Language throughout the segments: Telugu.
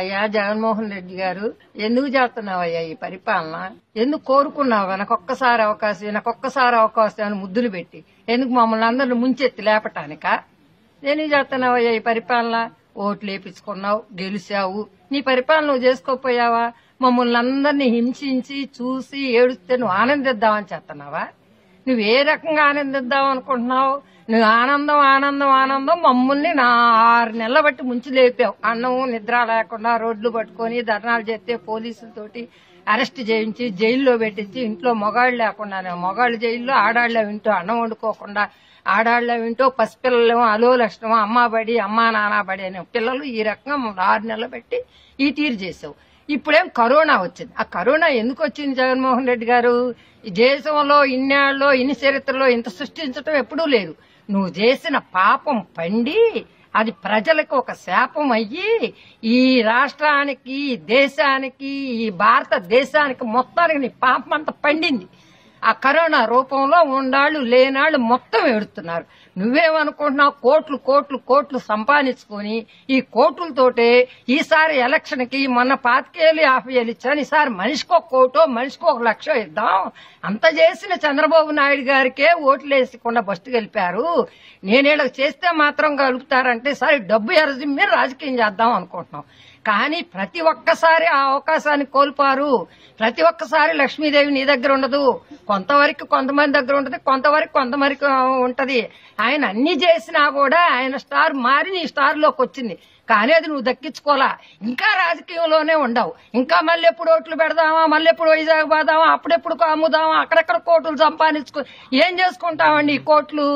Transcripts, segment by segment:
అయ్యా జగన్మోహన్ రెడ్డి గారు ఎందుకు చేస్తున్నావయ్యా ఈ పరిపాలన ఎందుకు కోరుకున్నావు వెనకొక్కసారి అవకాశం వెనకొక్కసారి అవకాశం అని ముద్దులు పెట్టి ఎందుకు మమ్మల్ని అందరిని ముంచెత్తి లేపటానిక ఎందుకు చేస్తున్నావయ్యా ఈ పరిపాలన ఓట్లు వేపించుకున్నావు గెలిచావు నీ పరిపాలన నువ్వు చేసుకోపోయావా మమ్మల్ని అందరినీ హింసించి చూసి ఏడుస్తే నువ్వు ఆనందిద్దామని చేస్తున్నావా నువ్వు ఏ రకంగా ఆనందిద్దాం అనుకుంటున్నావు నువ్వు ఆనందం ఆనందం ఆనందం మమ్మల్ని నా ఆరు నెలల బట్టి ముంచి లేపావు అన్నం నిద్ర లేకుండా రోడ్లు పట్టుకొని ధర్నాలు చేస్తే పోలీసులతోటి అరెస్ట్ చేయించి జైల్లో పెట్టించి ఇంట్లో మొగాళ్ళు లేకుండా మొగాళ్ళు జైల్లో ఆడాళ్ళ వింటూ అన్నం వండుకోకుండా ఆడాళ్ళ వింటూ పసిపిల్లలేమో అలో లక్షణం అమ్మ బడి అమ్మా నాన్న బడి అనే పిల్లలు ఈ రకంగా ఆరు నెలలు పెట్టి ఈ తీరు చేసావు ఇప్పుడేం కరోనా వచ్చింది ఆ కరోనా ఎందుకు వచ్చింది జగన్మోహన్ రెడ్డి గారు ఈ దేశంలో ఇన్నేళ్ళలో ఇన్ని చరిత్రలో ఇంత సృష్టించడం ఎప్పుడూ లేదు నువ్వు చేసిన పాపం పండి అది ప్రజలకు ఒక శాపం అయ్యి ఈ రాష్ట్రానికి దేశానికి ఈ భారతదేశానికి మొత్తానికి నీ పాపం అంతా పండింది ఆ కరోనా రూపంలో ఉండాళ్ళు లేనాళ్ళు మొత్తం ఎడుతున్నారు నువ్వేమనుకుంటున్నావు కోట్లు కోట్లు కోట్లు సంపాదించుకొని ఈ కోట్లతోటే ఈసారి ఎలక్షన్కి మొన్న పాతికేళ్ళు యాభై వేలు ఇచ్చాను ఈసారి మనిషికి ఒక కోటో మనిషికి ఒక లక్ష ఇద్దాం అంత చేసిన చంద్రబాబు నాయుడు గారికే ఓట్లు వేసకుండా బస్టు గెలిపారు నేను చేస్తే మాత్రం కలుపుతారంటే సరే డబ్బు ఎరజిమ్మి రాజకీయం చేద్దాం అనుకుంటున్నాం కానీ ప్రతి ఒక్కసారి ఆ అవకాశాన్ని కోల్పోరు ప్రతి ఒక్కసారి లక్ష్మీదేవి నీ దగ్గర ఉండదు కొంతవరకు కొంతమంది దగ్గర ఉంటుంది కొంతవరకు కొంతవరకు ఉంటది ఆయన అన్ని చేసినా కూడా ఆయన స్టార్ మారి నీ స్టార్లోకి వచ్చింది కానీ అది నువ్వు దక్కించుకోలా ఇంకా రాజకీయంలోనే ఉండవు ఇంకా మళ్ళీ ఎప్పుడు ఓట్లు పెడదామా మళ్ళీ ఎప్పుడు వైజాగ్ పోదామా అప్పుడెప్పుడు అమ్ముదామా అక్కడక్కడ కోట్లు సంపాదించుకో ఏం చేసుకుంటామండి ఈ కోట్లు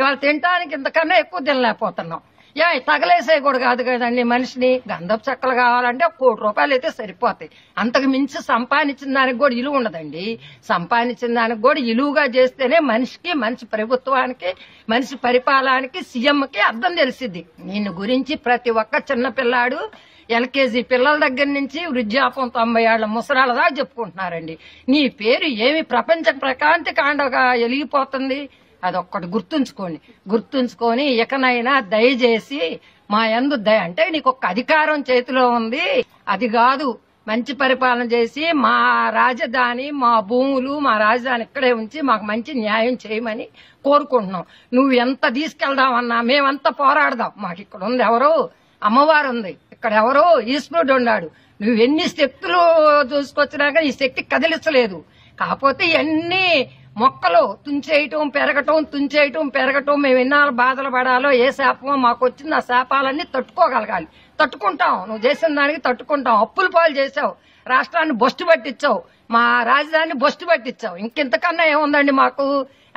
ఇవాళ తినటానికి ఇంతకన్నా ఎక్కువ తినలేకపోతున్నాం తగలేసే తగలేసేయకూడదు కాదు కదండి మనిషిని గంధపు చెక్కలు కావాలంటే కోటి రూపాయలు అయితే సరిపోతాయి అంతకు మించి సంపాదించిన దానికి కూడా ఇలువ ఉండదండి సంపాదించిన దానికి కూడా ఇలువుగా చేస్తేనే మనిషికి మనిషి ప్రభుత్వానికి మనిషి పరిపాలనకి సీఎంకి అర్థం తెలిసింది నిన్ను గురించి ప్రతి ఒక్క చిన్న పిల్లాడు ఎల్కేజీ పిల్లల దగ్గర నుంచి వృద్ధాపం తొంభై ఏళ్ల ముసరాళ్ళ దాకా చెప్పుకుంటున్నారండి నీ పేరు ఏమి ప్రపంచ ప్రకాంతి కాండగా వెలిగిపోతుంది అదొక్కటి గుర్తుంచుకోండి గుర్తుంచుకొని ఇకనైనా దయచేసి మా ఎందు దయ అంటే నీకు ఒక అధికారం చేతిలో ఉంది అది కాదు మంచి పరిపాలన చేసి మా రాజధాని మా భూములు మా రాజధాని ఇక్కడే ఉంచి మాకు మంచి న్యాయం చేయమని కోరుకుంటున్నాం నువ్వు ఎంత తీసుకెళ్దామన్నా మేమంత పోరాడదాం మాకు ఇక్కడ ఉంది ఎవరు అమ్మవారు ఉంది ఇక్కడ ఎవరో ఈశ్వరుడు ఉన్నాడు నువ్వు ఎన్ని శక్తులు చూసుకొచ్చినాక ఈ శక్తి కదిలించలేదు కాకపోతే ఇవన్నీ మొక్కలు తుంచేయటం పెరగటం తుంచేయటం పెరగటం మేము ఎన్న బాధలు పడాలో ఏ శాపమో మాకు వచ్చింది ఆ శాపాలన్నీ తట్టుకోగలగాలి తట్టుకుంటాం నువ్వు చేసిన దానికి తట్టుకుంటాం అప్పులు పాలు చేసావు రాష్ట్రాన్ని బొస్టు పట్టించావు మా రాజధాని బొస్టు పట్టించావు ఇంకెంతకన్నా ఏముందండి మాకు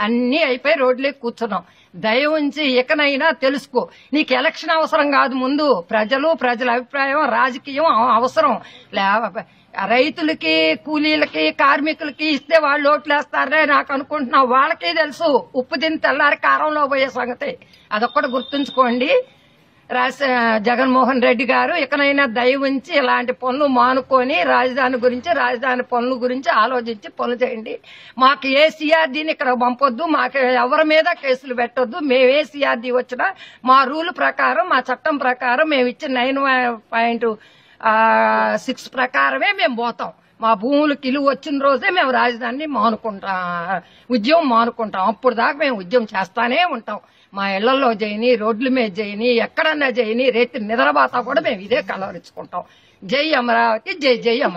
అన్నీ అయిపోయి రోడ్లే కూర్చున్నాం దయ ఉంచి ఇకనైనా తెలుసుకో నీకు ఎలక్షన్ అవసరం కాదు ముందు ప్రజలు ప్రజల అభిప్రాయం రాజకీయం అవసరం లే రైతులకి కూలీలకి కార్మికులకి ఇస్తే వాళ్ళు ఓట్లేస్తారనే నాకు అనుకుంటున్నా వాళ్ళకే తెలుసు ఉప్పు తిని తెల్లారి కారంలో పోయే సంగతి అదొక్కటి గుర్తుంచుకోండి రాజ జగన్మోహన్ రెడ్డి గారు ఇకనైనా దయ ఉంచి ఇలాంటి పనులు మానుకొని రాజధాని గురించి రాజధాని పనుల గురించి ఆలోచించి పనులు చేయండి మాకు ఏ సిఆర్డీని ఇక్కడ పంపొద్దు మాకు ఎవరి మీద కేసులు పెట్టొద్దు మేము ఏ సిఆర్డీ వచ్చినా మా రూల్ ప్రకారం మా చట్టం ప్రకారం మేము ఇచ్చిన నైన్ పాయింట్ సిక్స్ ప్రకారమే మేము పోతాం మా భూములు కిలు వచ్చిన రోజే మేము రాజధానిని మానుకుంటాం ఉద్యమం మానుకుంటాం అప్పుడు దాకా మేము ఉద్యమం చేస్తానే ఉంటాం మా ఇళ్లలో జైని రోడ్ల మీద జైని ఎక్కడన్నా జైని రేతి నిద్రబాత కూడా మేము ఇదే కలవరించుకుంటాం జై అమరావతి జై జై అమరావతి